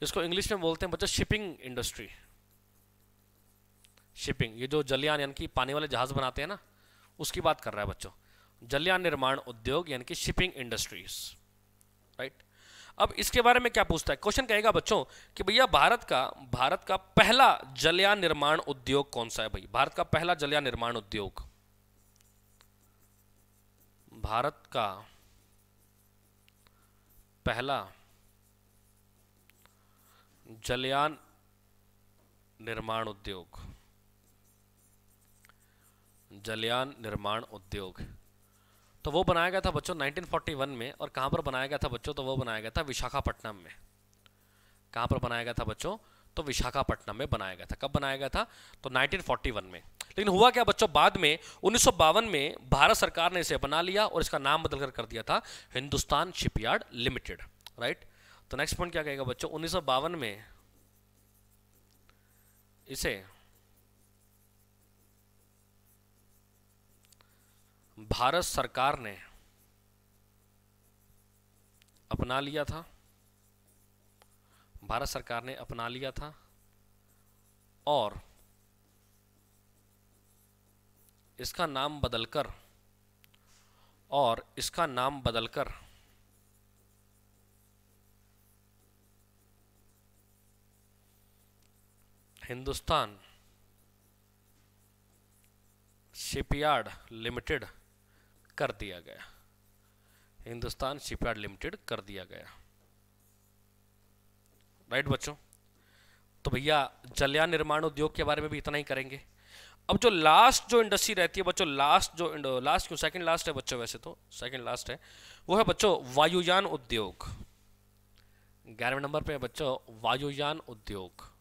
जिसको इंग्लिश में बोलते हैं बच्चों शिपिंग इंडस्ट्री शिपिंग ये जो जलयान यानी कि पानी वाले जहाज बनाते हैं ना उसकी बात कर रहा है बच्चों जलयान निर्माण उद्योग यानी कि शिपिंग इंडस्ट्रीज राइट अब इसके बारे में क्या पूछता है क्वेश्चन कहेगा बच्चों कि भैया भारत का भारत का पहला जलयान निर्माण उद्योग कौन सा है भाई भारत का पहला जलयान निर्माण उद्योग भारत का पहला जलयान निर्माण उद्योग जलयान निर्माण उद्योग तो वो बनाया गया था बच्चों 1941 में और कहाँ पर बनाया गया था बच्चों तो वो बनाया गया था विशाखापट्टनम में कहाँ पर बनाया गया था बच्चों तो विशाखापट्टनम में बनाया गया था कब बनाया गया था तो 1941 में लेकिन हुआ क्या बच्चों बाद में उन्नीस में भारत सरकार ने इसे बना लिया और इसका नाम बदलकर कर दिया था हिंदुस्तान शिपयार्ड लिमिटेड राइट तो नेक्स्ट पॉइंट क्या कहेगा बच्चों उन्नीस में इसे भारत सरकार ने अपना लिया था भारत सरकार ने अपना लिया था और इसका नाम बदलकर और इसका नाम बदलकर हिंदुस्तान शिपयार्ड लिमिटेड कर दिया गया हिंदुस्तान शिपयार्ड लिमिटेड कर दिया गया राइट बच्चों तो भैया जलयान निर्माण उद्योग के बारे में भी इतना ही करेंगे अब जो लास्ट जो इंडस्ट्री रहती है बच्चों लास्ट जो लास्ट क्यों सेकंड लास्ट है बच्चों वैसे तो सेकंड लास्ट है वो है बच्चों वायुयान उद्योग ग्यारहवें नंबर पे है बच्चों वायुयान उद्योग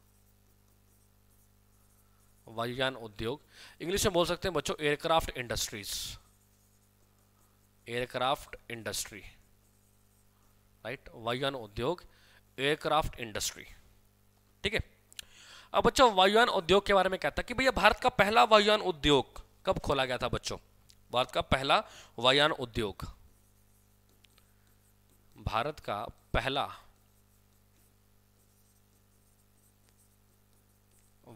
वायुयान उद्योग इंग्लिश में बोल सकते हैं बच्चों aircraft industries aircraft industry right वायुयान उद्योग एयरक्राफ्ट इंडस्ट्री ठीक है अब बच्चों वायुयान उद्योग के बारे में कहता कि भैया भारत का पहला वायुयान उद्योग कब खोला गया था बच्चों भारत का पहला वायुयान उद्योग भारत का पहला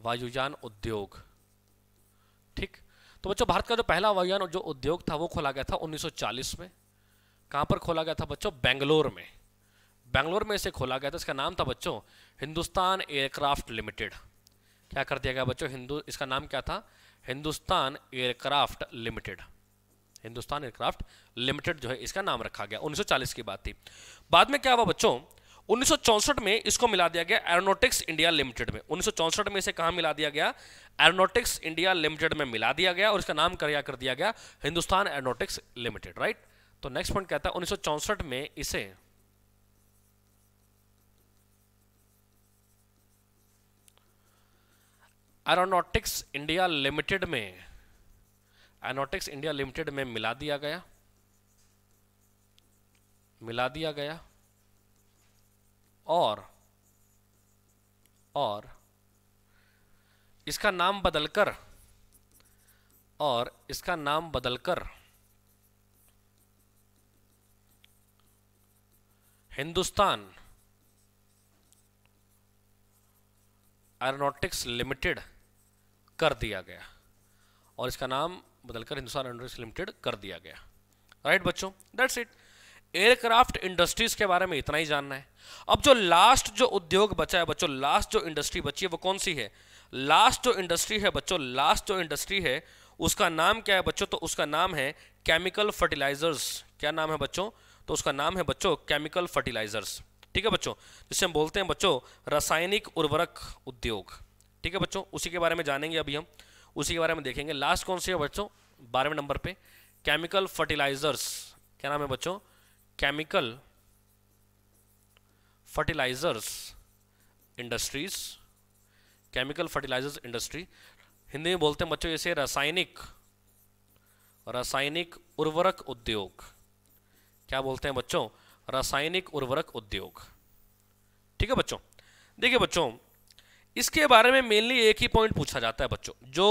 वायुयान उद्योग ठीक तो बच्चों भारत का जो पहला वायुयान जो उद्योग था वो खोला गया था 1940 में कहां पर खोला गया था बच्चों बेंगलोर में बेंगलोर में इसे खोला गया था इसका नाम था बच्चों हिंदुस्तान एयरक्राफ्ट लिमिटेड क्या कर दिया गया बच्चों हिंदू इसका नाम क्या था Hindustan aircraft limited Hindustan aircraft limited जो है इसका नाम रखा गया 1940 की बात थी बाद में क्या हुआ बच्चों उन्नीस में इसको मिला दिया गया एरोनोटिक्स इंडिया लिमिटेड में उन्नीस में इसे कहा मिला दिया गया एरोनोटिक्स इंडिया लिमिटेड में मिला दिया गया और इसका नाम क्रिया कर दिया गया हिंदुस्तान एरोनोटिक्स लिमिटेड राइट तो नेक्स्ट पॉइंट कहता है उन्नीस में इसे एरोनोटिक्स इंडिया लिमिटेड में एरोनोटिक्स इंडिया लिमिटेड में मिला दिया गया मिला दिया गया और और इसका नाम बदलकर और इसका नाम बदलकर हिंदुस्तान एरोनॉटिक्स लिमिटेड कर दिया गया और इसका नाम बदलकर हिंदुस्तान एरोनॉटिक्स लिमिटेड कर दिया गया राइट right, बच्चों दैट्स इट एयरक्राफ्ट इंडस्ट्रीज के बारे में इतना ही जानना है अब जो लास्ट जो उद्योग बचा है बच्चों लास्ट जो इंडस्ट्री बची है वो कौन सी है लास्ट जो इंडस्ट्री है बच्चों लास्ट जो इंडस्ट्री है उसका नाम क्या है बच्चों तो उसका नाम है केमिकल फर्टिलाइजर्स क्या नाम है बच्चों तो उसका नाम है बच्चों केमिकल फर्टिलाइजर्स ठीक है बच्चों जिसे हम बोलते हैं बच्चों रासायनिक उर्वरक उद्योग ठीक है बच्चों उसी के बारे में जानेंगे अभी हम उसी के बारे में देखेंगे लास्ट कौन सी है बच्चों बारहवें नंबर पे केमिकल फर्टिलाइजर्स क्या नाम है बच्चों chemical fertilisers industries chemical fertilisers industry Hindi में बोलते हैं बच्चों इसे रासायनिक रासायनिक उर्वरक उद्योग क्या बोलते हैं बच्चों रासायनिक उर्वरक उद्योग ठीक है बच्चों देखिए बच्चों इसके बारे में मेनली एक ही पॉइंट पूछा जाता है बच्चों जो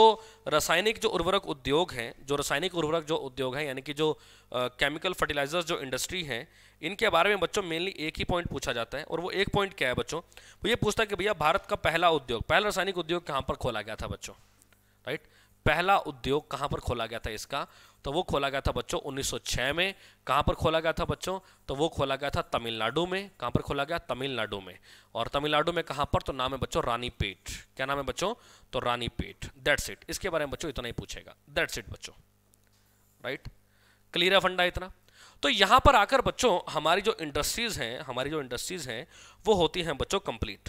रासायनिक जो उर्वरक उद्योग हैं जो रासायनिक उर्वरक जो उद्योग हैं यानी कि जो केमिकल फर्टिलाइजर्स जो इंडस्ट्री हैं इनके बारे में बच्चों मेनली एक ही पॉइंट पूछा जाता है और वो एक पॉइंट क्या है बच्चों वो ये पूछता है कि भैया भारत का पहला उद्योग पहला रासायनिक उद्योग कहाँ पर खोला गया था बच्चों राइट पहला उद्योग कहाँ पर खोला गया था इसका तो वो खोला गया था बच्चों 1906 में कहाँ पर खोला गया था बच्चों तो वो खोला गया था तमिलनाडु में कहाँ पर खोला गया तमिलनाडु में और तमिलनाडु में कहाँ पर तो नाम है बच्चों रानीपेट क्या नाम है बच्चों तो रानीपेट दैट्स इट इसके बारे में बच्चों इतना ही पूछेगा दैट्स इट बच्चों राइट क्लियर है फंडा इतना तो यहाँ पर आकर बच्चों हमारी जो इंडस्ट्रीज़ हैं हमारी जो इंडस्ट्रीज़ हैं वो होती हैं बच्चों कंप्लीट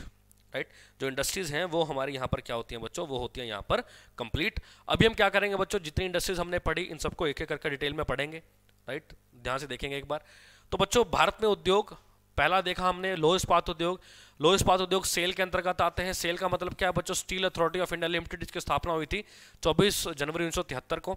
राइट जो इंडस्ट्रीज़ हैं वो हमारे यहाँ पर क्या होती हैं बच्चों वो होती हैं यहाँ पर कंप्लीट अभी हम क्या करेंगे बच्चों जितनी इंडस्ट्रीज़ हमने पढ़ी इन सबको एक एक करके डिटेल में पढ़ेंगे राइट ध्यान से देखेंगे एक बार तो बच्चों भारत में उद्योग पहला देखा हमने लोह इस्पात उद्योग लोह इस्पात उद्योग सेल के अंतर्गत आते हैं सेल का मतलब क्या है बच्चों steel authority of India limited इसकी स्थापना हुई थी 24 जनवरी उन्नीस को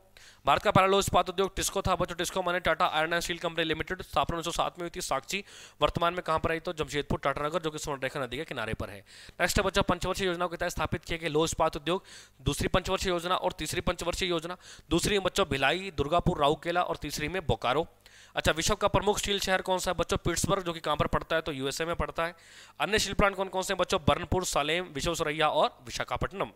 भारत का पहला लोह इस्पात उद्योग टिस्को था बच्चों टिस्को माने Tata iron and steel company limited स्थापना उन्नीस में हुई थी साक्षी वर्तमान में कहां पर आई तो जमशेदपुर टाटानगर जो कि स्वर्णरेखा नदी के किनारे पर है नेक्स्ट है बच्चों पंचवर्षीय योजना के तहत स्थापित किए गए लोह इस्पात उद्योग दूसरी पंचवर्षीय योजना और तीसरी पंचवर्षीय योजना दूसरी बच्चों भिलाई दुर्गापुर राउकेला और तीसरी में बोकारो अच्छा विश्व का प्रमुख स्टील शहर कौन सा है बच्चों पिट्सबर्ग जो कि कहाँ पर पड़ता है तो यूएसए में पड़ता है अन्य स्टील प्लांट कौन कौन से बच्चों बर्नपुर सालेम विश्वसरैया और विशाखापट्टनम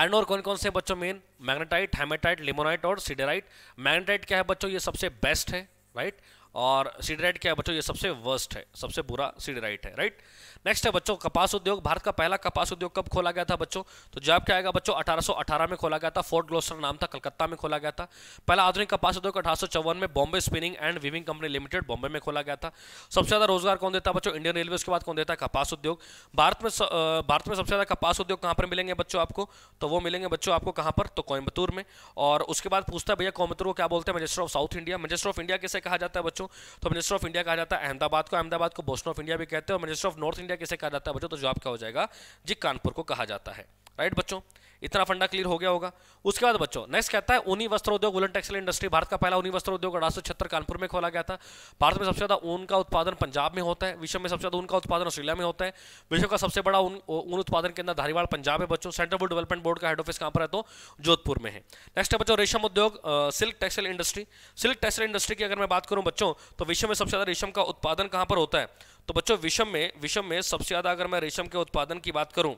आयरन और कौन कौन से बच्चों मेन मैग्नेटाइट हेमेटाइट लिमोनाइट और सीडेराइट मैग्नेटाइट क्या है बच्चों ये सबसे बेस्ट है राइट right? और सीड राइट क्या है बच्चों ये सबसे वर्स्ट है सबसे बुरा सीड राइट है राइट नेक्स्ट है बच्चों कपास उद्योग भारत का पहला कपास उद्योग कब खोला गया था बच्चों तो जवाब क्या आएगा बच्चों 1818 में खोला गया था फोर्ट ग्लोस्टर नाम था कलकत्ता में खोला गया था पहला आधुनिक कपास उद्योग अठारह में Bombay spinning and weaving company limited Bombay में खोला गया था सबसे ज्यादा रोजगार कौन देता बच्चों इंडियन रेलवे उसके बाद कौन देता है कपास उद्योग भारत में भारत में सबसे ज्यादा कपास उद्योग कहाँ पर मिलेंगे बच्चों आपको तो वो मिलेंगे बच्चों आपको कहाँ पर तो कोयम्बतूर में और उसके बाद पूछता है भैया कोयम्बतूर को क्या बोलते हैं Manchester of south India Manchester of India कैसे कहा जाता है बच्चों बच्चों तो मिनिस्टर ऑफ इंडिया कहा जाता है अहमदाबाद को अहमदाबाद को बोस्टन ऑफ इंडिया भी कहते हैं और मिनिस्टर ऑफ नॉर्थ इंडिया किसे कहा जाता है बच्चों तो जवाब क्या हो जाएगा जी कानपुर को कहा जाता है राइट बच्चों इतना फंडा क्लियर हो गया होगा उसके बाद बच्चों नेक्स्ट कहता है ऊनी वस्त्र उद्योग वुलन टेक्सटाइल इंडस्ट्री भारत का पहला ऊनी वस्त्र उद्योग अठारह कानपुर में खोला गया था भारत में सबसे ज़्यादा ऊन का उत्पादन पंजाब में होता है विश्व में सबसे ज़्यादा ऊन का उत्पादन ऑस्ट्रेलिया में होता है विश्व का सबसे बड़ा ऊन उत्पादन केंद्र धारीवाड़ पंजाब है बच्चों सेंट्रल फूड डेवलपमेंट बोर्ड का हेड ऑफिस कहाँ पर है तो जोधपुर में है नेक्स्ट है बच्चों रेशम उद्योग silk textile industry silk textile industry की अगर मैं बात करूँ बच्चों तो विश्व में सबसे ज़्यादा रेशम का उत्पादन कहां पर होता है तो बच्चों विश्व में विश्व में सबसे ज़्यादा अगर मैं रेशम के उत्पादन की बात करूँ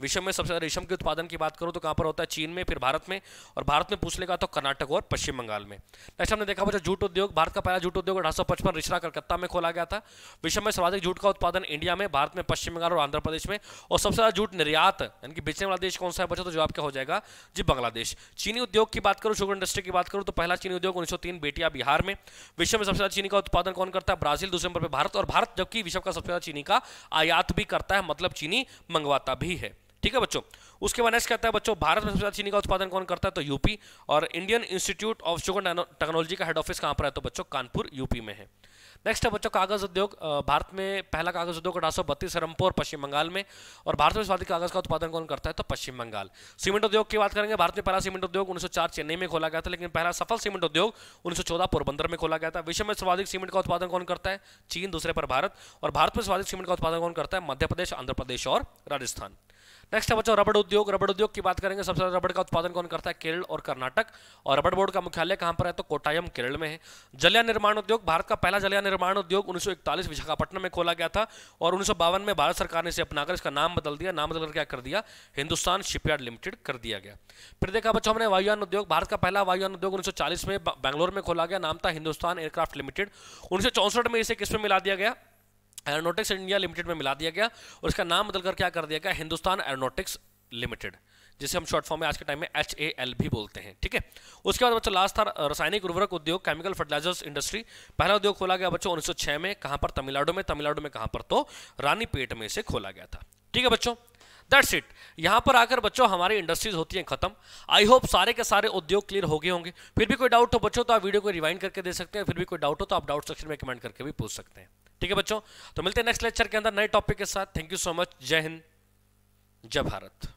विश्व में सबसे ज्यादा रेशम के उत्पादन की बात करो तो कहां पर होता है चीन में फिर भारत में और भारत में पूछ लेगा तो कर्नाटक और पश्चिम बंगाल में नेक्स्ट हमने देखा बच्चा जूट उद्योग भारत का पहला जूट उद्योग अठारह सौ रिश्रा कलकत्ता में खोला गया था विश्व में सर्वाधिक जूट का उत्पादन इंडिया में भारत में पश्चिम बंगाल और आंध्र प्रदेश में और सबसे ज़्यादा जूट निर्यात यानी कि बेचने वाला देश कौन सा है बच्चा तो जवाब क्या हो जाएगा जी बांग्लादेश चीनी उद्योग की बात करो शुगर इंडस्ट्री की बात करो तो पहला चीनी उद्योग उन्नीस बेटिया बिहार में विश्व में सबसे ज़्यादा चीनी का उत्पादन कौन करता है ब्राजील दूसरे नंबर पर भारत और भारत जबकि विश्व का सबसे ज़्यादा चीनी का आयात भी करता है मतलब चीनी मंगवाता भी है ठीक है बच्चों उसके बाद नेक्स्ट कहता है बच्चों भारत में सबसे ज्यादा चीनी का उत्पादन कौन करता है तो यूपी और Indian institute of sugar technology का हेड ऑफिस कहां पर है तो बच्चों कानपुर यूपी में है नेक्स्ट है बच्चों कागज उद्योग भारत में पहला कागज उद्योग अठारह सौ बत्तीस रमपुर पश्चिम बंगाल में और भारत में स्वादी कागज का उत्पादन कौन करता है तो पश्चिम बंगाल सीमेंट उद्योग की बात करेंगे भारत में पहला सीमेंट उद्योग 1904 चेन्नई में खोला गया था लेकिन पहला सफल सीमेंट उद्योग 1914 पोरबंदर में खोला गया था विश्व में सर्वाधिक सीमेंट का उत्पादन कौन करता है चीन दूसरे पर भारत और भारत में स्वाधिक सीमेंट का उत्पादन कौन करता है मध्य प्रदेश आंध्र प्रदेश और राजस्थान नेक्स्ट है बच्चों रबड़ उद्योग रबड़ उद्योग की बात करेंगे सबसे ज्यादा रबड़ का उत्पादन कौन करता है केरल और कर्नाटक और रबड़ बोर्ड का मुख्यालय कहां पर है तो कोटायम केरल में है जलिया निर्माण उद्योग भारत का पहला जलिया निर्माण उद्योग उन्नीस विशाखापट्टनम में खोला गया था और उन्नीस में भारत सरकार ने इसे अपनाकर इसका नाम बदल दिया नाम बदलकर क्या कर दिया हिंदुस्तान शिपयार्ड लिमिटेड कर दिया गया फिर देखा बच्चों हमने वायुयान उद्योग भारत का पहला वायुयान उद्योग उन्नीस में बैंगलोर में खोला गया नाम था हिंदुस्तान एयरक्राफ्ट लिमिटेड उन्नीस में इसे किस में मिला दिया गया एरोनोटिक्स इंडिया लिमिटेड में मिला दिया गया और इसका नाम बदलकर क्या कर दिया गया हिंदुस्तान एरोनोटिक्स लिमिटेड जिसे हम शॉर्ट फॉर्म में आज के टाइम में एच ए एल भी बोलते हैं ठीक है उसके बाद बच्चों लास्ट था रासायनिक उर्वरक उद्योग केमिकल फर्टिलाइजर्स इंडस्ट्री पहला उद्योग खोला गया बच्चों 1906 में कहां पर तमिलनाडु में तमिलनाडु में कहां पर तो रानीपेट में से खोला गया था ठीक है बच्चों दैट्स इट यहां पर आकर बच्चों हमारी इंडस्ट्रीज होती हैं खत्म आई होप सारे के सारे उद्योग क्लियर हो गए होंगे फिर भी कोई डाउट हो बच्चों तो आप वीडियो को रिवाइंड करके दे सकते हैं फिर भी कोई डाउट हो तो आप डाउट सेक्शन में कमेंट करके भी पूछ सकते हैं ठीक है बच्चों तो मिलते हैं नेक्स्ट लेक्चर के अंदर नए टॉपिक के साथ थैंक यू सो मच जय हिंद जय भारत